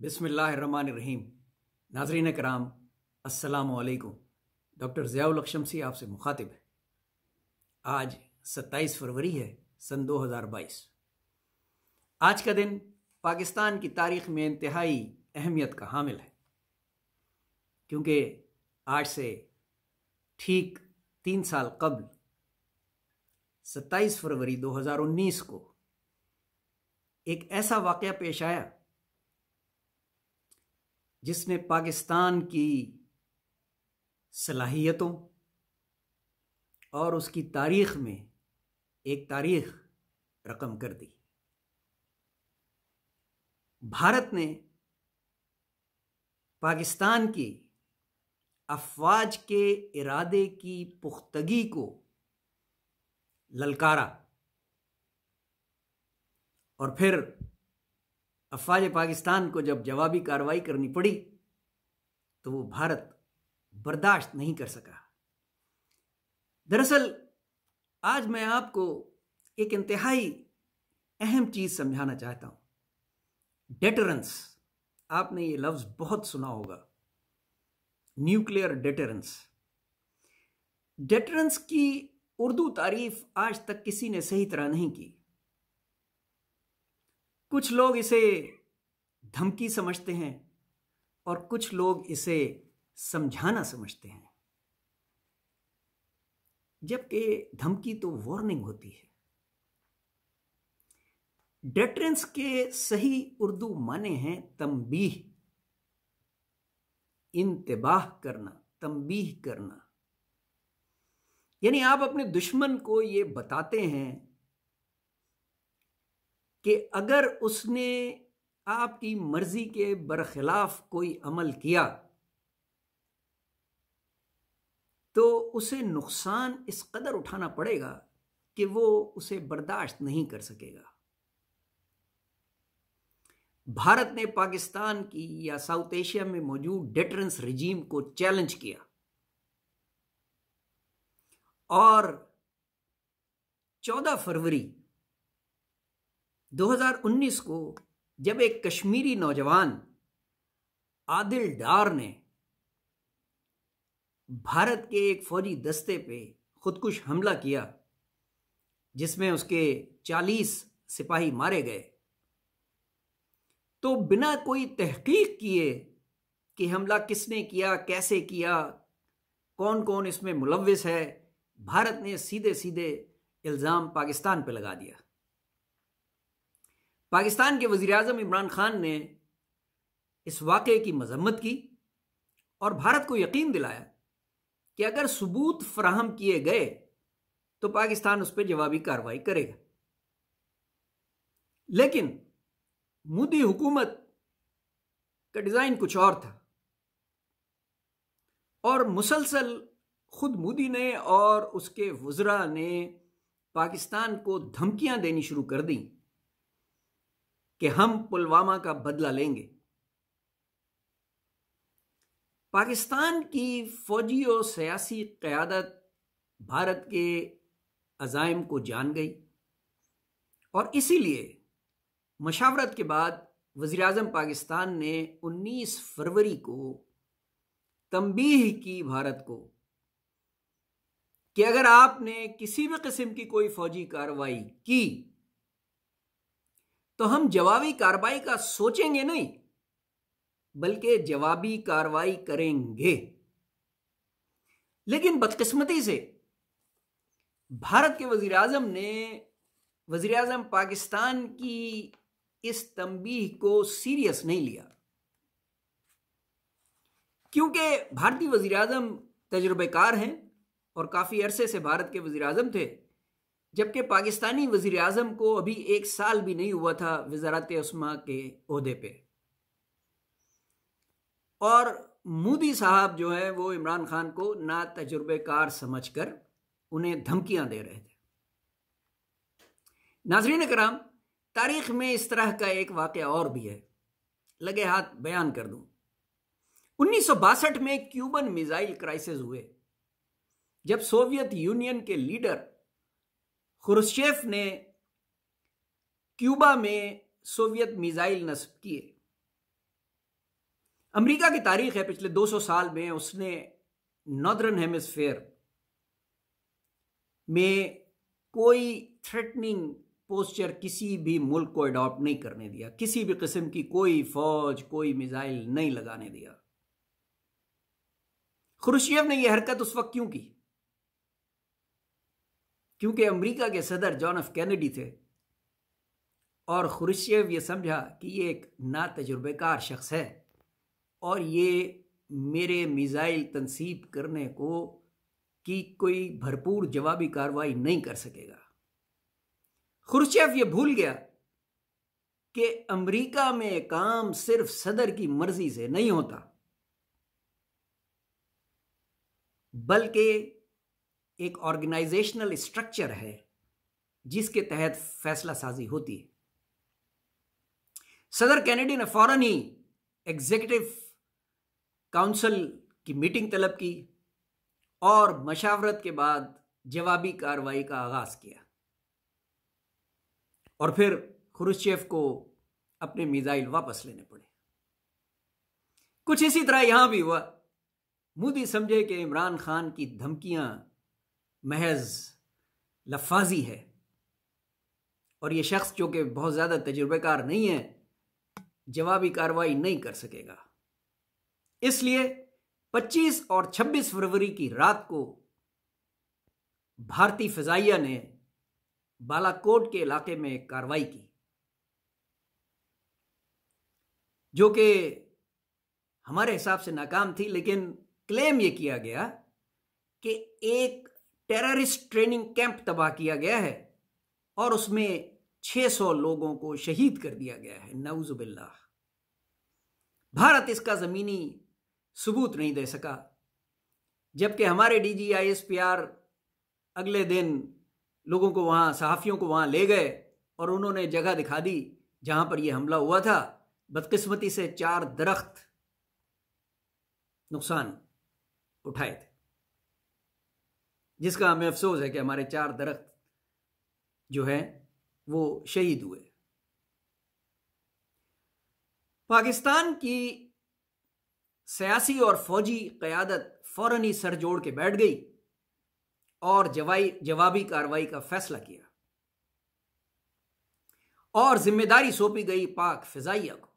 बिसमीम नाजरीन कराम वालेकुम डॉक्टर ज़ियाउल शमसी आपसे मुखातिब है आज 27 फरवरी है सन 2022 आज का दिन पाकिस्तान की तारीख में इंतहाई अहमियत का हामिल है क्योंकि आज से ठीक तीन साल कबल 27 फरवरी 2019 को एक ऐसा वाक़ पेश आया जिसने पाकिस्तान की सलाहियतों और उसकी तारीख में एक तारीख रकम कर दी भारत ने पाकिस्तान की अफवाज के इरादे की पुख्तगी को ललकारा और फिर अफवाज पाकिस्तान को जब जवाबी कार्रवाई करनी पड़ी तो वो भारत बर्दाश्त नहीं कर सका दरअसल आज मैं आपको एक इंतहाई अहम चीज़ समझाना चाहता हूं डेटरेंस आपने ये लफ्ज़ बहुत सुना होगा न्यूक्लियर डेटरेंस डेटरेंस की उर्दू तारीफ आज तक किसी ने सही तरह नहीं की कुछ लोग इसे धमकी समझते हैं और कुछ लोग इसे समझाना समझते हैं जबकि धमकी तो वार्निंग होती है डेटरेंस के सही उर्दू माने हैं तंबीह इंतबाह करना तंबीह करना यानी आप अपने दुश्मन को यह बताते हैं कि अगर उसने आपकी मर्जी के बरखिलाफ कोई अमल किया तो उसे नुकसान इस कदर उठाना पड़ेगा कि वो उसे बर्दाश्त नहीं कर सकेगा भारत ने पाकिस्तान की या साउथ एशिया में मौजूद डेटरेंस रिजीम को चैलेंज किया और 14 फरवरी 2019 को जब एक कश्मीरी नौजवान आदिल डार ने भारत के एक फौजी दस्ते पे खुदकुश हमला किया जिसमें उसके 40 सिपाही मारे गए तो बिना कोई तहकीक किए कि हमला किसने किया कैसे किया कौन कौन इसमें मुलविस है भारत ने सीधे सीधे इल्ज़ाम पाकिस्तान पर लगा दिया पाकिस्तान के वज़ी अजम इमरान खान ने इस वाक़े की मजम्मत की और भारत को यकीन दिलाया कि अगर सबूत फ्राहम किए गए तो पाकिस्तान उस पर जवाबी कार्रवाई करेगा लेकिन मोदी हुकूमत का डिज़ाइन कुछ और था और मुसलसल खुद मोदी ने और उसके वजरा ने पाकिस्तान को धमकियां देनी शुरू कर दी कि हम पुलवामा का बदला लेंगे पाकिस्तान की फौजी और सियासी क़्यादत भारत के अजायम को जान गई और इसीलिए मशावरत के बाद वज़ी अजम पाकिस्तान ने 19 फरवरी को तंबीह की भारत को कि अगर आपने किसी भी किस्म की कोई फौजी कार्रवाई की तो हम जवाबी कार्रवाई का सोचेंगे नहीं बल्कि जवाबी कार्रवाई करेंगे लेकिन बदकिस्मती से भारत के वजीर अजम ने वजीर आजम पाकिस्तान की इस तंबीह को सीरियस नहीं लिया क्योंकि भारतीय वजीर आजम तजुर्बेकार हैं और काफ़ी अरसे से भारत के वजीर अजम थे जबकि पाकिस्तानी वजीर अजम को अभी एक साल भी नहीं हुआ था वजारत उसमा के अहदे पे और मोदी साहब जो है वो इमरान खान को ना तजुर्बेकार समझ कर उन्हें धमकियां दे रहे थे नाजरीन कराम तारीख में इस तरह का एक वाक़ और भी है लगे हाथ बयान कर दूं उन्नीस में क्यूबन मिजाइल क्राइसिस हुए जब सोवियत यूनियन के लीडर खुरुशेफ ने क्यूबा में सोवियत मिसाइल नस्ब किए अमेरिका की तारीख है पिछले 200 साल में उसने नॉर्दर्न हेमिसफेयर में कोई थ्रेटनिंग पोस्चर किसी भी मुल्क को अडॉप्ट नहीं करने दिया किसी भी किस्म की कोई फौज कोई मिसाइल नहीं लगाने दिया खुरुशियव ने यह हरकत उस वक्त क्यों की क्योंकि अमेरिका के सदर जॉन एफ कैनेडी थे और खुरशेव ये समझा कि ये एक ना तजुर्बेकार शख्स है और ये मेरे मिज़ाइल तनसीब करने को की कोई भरपूर जवाबी कार्रवाई नहीं कर सकेगा खुरशेव ये भूल गया कि अमेरिका में काम सिर्फ सदर की मर्जी से नहीं होता बल्कि एक ऑर्गेनाइजेशनल स्ट्रक्चर है जिसके तहत फैसला साजी होती है सदर कैनेडी ने फौरन ही एग्जीक्यूटिव काउंसिल की मीटिंग तलब की और मशावरत के बाद जवाबी कार्रवाई का आगाज किया और फिर खुरुशेफ को अपने मिजाइल वापस लेने पड़े कुछ इसी तरह यहां भी हुआ मोदी समझे कि इमरान खान की धमकियां महज लफाजी है और ये शख्स जो कि बहुत ज़्यादा तजुर्बेकार नहीं है जवाबी कार्रवाई नहीं कर सकेगा इसलिए 25 और 26 फरवरी की रात को भारतीय फजाइया ने बालाकोट के इलाके में कार्रवाई की जो कि हमारे हिसाब से नाकाम थी लेकिन क्लेम यह किया गया कि एक टेररिस्ट ट्रेनिंग कैंप तबाह किया गया है और उसमें 600 लोगों को शहीद कर दिया गया है नवजुबिल्ला भारत इसका ज़मीनी सबूत नहीं दे सका जबकि हमारे पी आर अगले दिन लोगों को वहां सहाफ़ियों को वहां ले गए और उन्होंने जगह दिखा दी जहां पर यह हमला हुआ था बदकिस्मती से चार दरख्त नुकसान उठाए थे जिसका हमें अफसोस है कि हमारे चार दरख्त जो है वो शहीद हुए पाकिस्तान की सियासी और फौजी क्यादत फ़ौरन ही सर जोड़ के बैठ गई और जवाई जवाबी कार्रवाई का फैसला किया और जिम्मेदारी सौंपी गई पाक फिजाइया को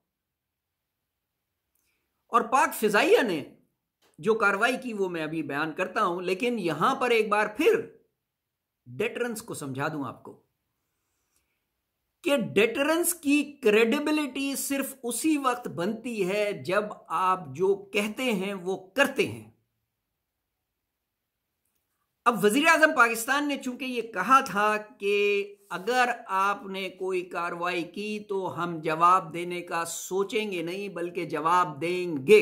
और पाक फिजाइया ने जो कार्रवाई की वो मैं अभी बयान करता हूं लेकिन यहां पर एक बार फिर डेटरेंस को समझा दूं आपको कि डेटरेंस की क्रेडिबिलिटी सिर्फ उसी वक्त बनती है जब आप जो कहते हैं वो करते हैं अब वजीर आजम पाकिस्तान ने चूंकि ये कहा था कि अगर आपने कोई कार्रवाई की तो हम जवाब देने का सोचेंगे नहीं बल्कि जवाब देंगे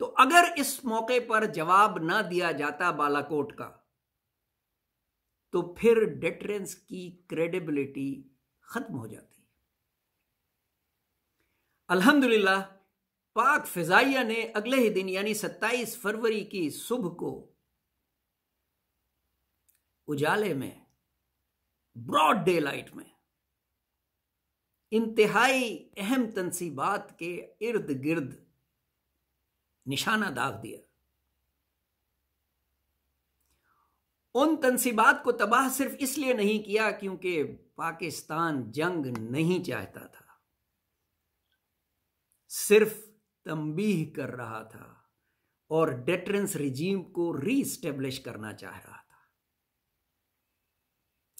तो अगर इस मौके पर जवाब ना दिया जाता बालाकोट का तो फिर डेटरेंस की क्रेडिबिलिटी खत्म हो जाती अल्हम्दुलिल्लाह पाक फिजाइया ने अगले ही दिन यानी 27 फरवरी की सुबह को उजाले में ब्रॉड डे लाइट में इंतहाई अहम तनसीबात के इर्द गिर्द निशाना दाग दिया उन तनसीबात को तबाह सिर्फ इसलिए नहीं किया क्योंकि पाकिस्तान जंग नहीं चाहता था सिर्फ तंबीह कर रहा था और डेटरेंस रिजीम को रीस्टेब्लिश करना चाह रहा था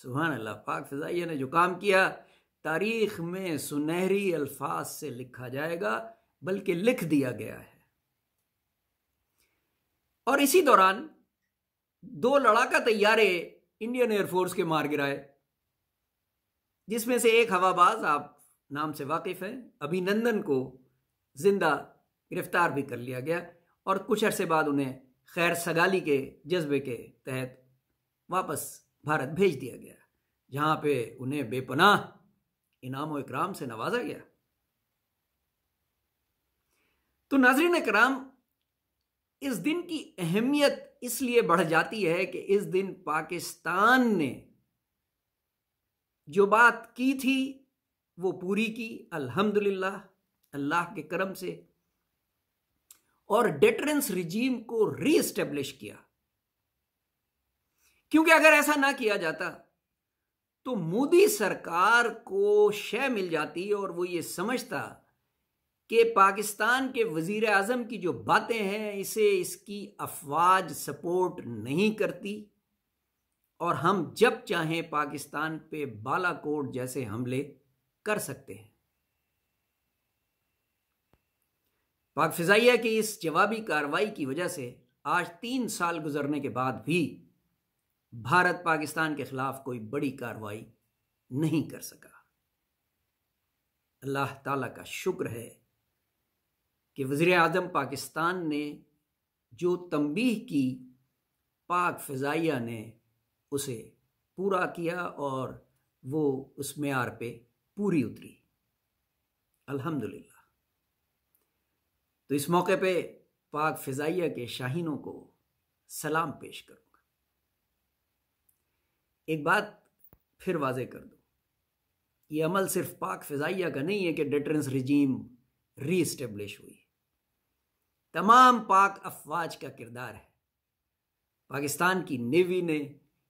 सुबह अल्लाह पाक फिजाइया ने जो काम किया तारीख में सुनहरी अल्फाज से लिखा जाएगा बल्कि लिख दिया गया है और इसी दौरान दो लड़ाका तैयारे इंडियन एयरफोर्स के मार गिराए जिसमें से एक हवाबाज आप नाम से वाकिफ हैं अभिनंदन को जिंदा गिरफ्तार भी कर लिया गया और कुछ अरसे बाद उन्हें खैर सगाली के जज्बे के तहत वापस भारत भेज दिया गया जहां पे उन्हें बेपनाह इनाम इकराम से नवाजा गया तो नाजरीन कराम इस दिन की अहमियत इसलिए बढ़ जाती है कि इस दिन पाकिस्तान ने जो बात की थी वो पूरी की अल्हम्दुलिल्लाह अल्लाह के करम से और डेटरेंस रिजीम को एस्टेब्लिश किया क्योंकि अगर ऐसा ना किया जाता तो मोदी सरकार को शय मिल जाती और वो ये समझता कि पाकिस्तान के वजीर अजम की जो बातें हैं इसे इसकी अफवाज सपोर्ट नहीं करती और हम जब चाहें पाकिस्तान पे बालाकोट जैसे हमले कर सकते हैं पाक फिजाइया की इस जवाबी कार्रवाई की वजह से आज तीन साल गुजरने के बाद भी भारत पाकिस्तान के खिलाफ कोई बड़ी कार्रवाई नहीं कर सका अल्लाह ताला का शुक्र है कि वजी अजम पाकिस्तान ने जो तमबीह की पाक फ़जाइया ने उसे पूरा किया और वो उस मैार पर पूरी उतरी अल्हम्दुलिल्लाह तो इस मौके पे पाक फ़जाइया के शाहीनों को सलाम पेश करूँगा एक बात फिर वाजे कर दूँ ये अमल सिर्फ पाक फ़जाइया का नहीं है कि डिटरेंस रिजीम रीस्टेब्लिश हुई तमाम पाक अफवाज का किरदार है पाकिस्तान की नेवी ने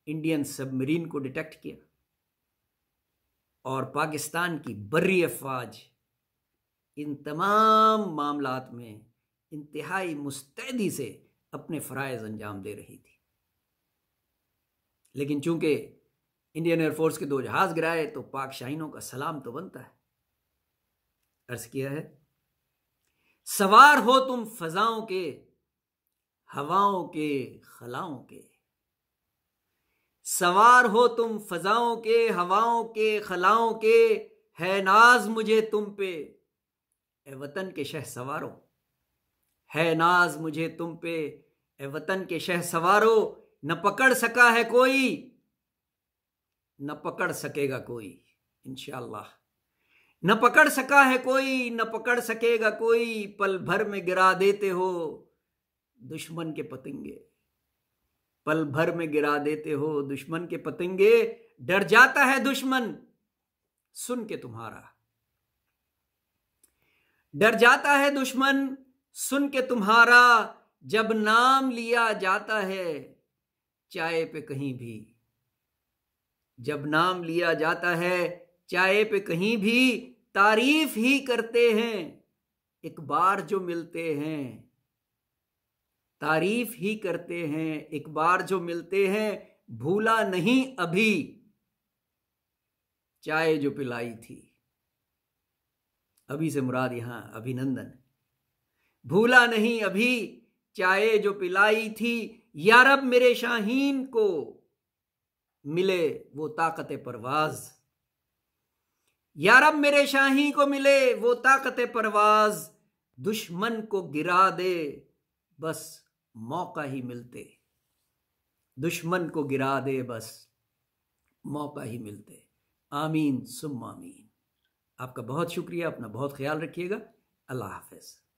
इंडियन सबमरीन को डिटेक्ट किया और पाकिस्तान की बर्री अफवाज इन तमाम मामला में इंतहाई मुस्तैदी से अपने फ़रज़ अंजाम दे रही थी लेकिन चूंकि इंडियन एयरफोर्स के दो जहाज़ गिराए तो पाक शाहीनों का सलाम तो बनता है अर्ज़ किया है सवार हो तुम फजाओं के हवाओं के खलाओं के सवार हो तुम फजाओं के हवाओं के खलाओं के है नाज मुझे तुम पे ए वतन के शह सवारो है नाज मुझे तुम पे ए वतन के शह सवारो न पकड़ सका है कोई न पकड़ सकेगा कोई इनशाला न पकड़ सका है कोई न पकड़ सकेगा कोई पल भर में गिरा देते हो दुश्मन के पतंगे पल भर में गिरा देते हो दुश्मन के पतंगे डर जाता है दुश्मन सुन के तुम्हारा डर जाता है दुश्मन सुन के तुम्हारा जब नाम लिया जाता है चाय पे कहीं भी जब नाम लिया जाता है चाय पे कहीं भी तारीफ ही करते हैं एक बार जो मिलते हैं तारीफ ही करते हैं एक बार जो मिलते हैं भूला नहीं अभी चाय जो पिलाई थी अभी से मुराद यहां अभिनंदन भूला नहीं अभी चाय जो पिलाई थी यारब मेरे शाहीन को मिले वो ताकत परवाज़ या रब मेरे शाही को मिले वो ताकत परवाज दुश्मन को गिरा दे बस मौका ही मिलते दुश्मन को गिरा दे बस मौका ही मिलते आमीन सुम आमीन आपका बहुत शुक्रिया अपना बहुत ख्याल रखिएगा अल्लाह हाफिज़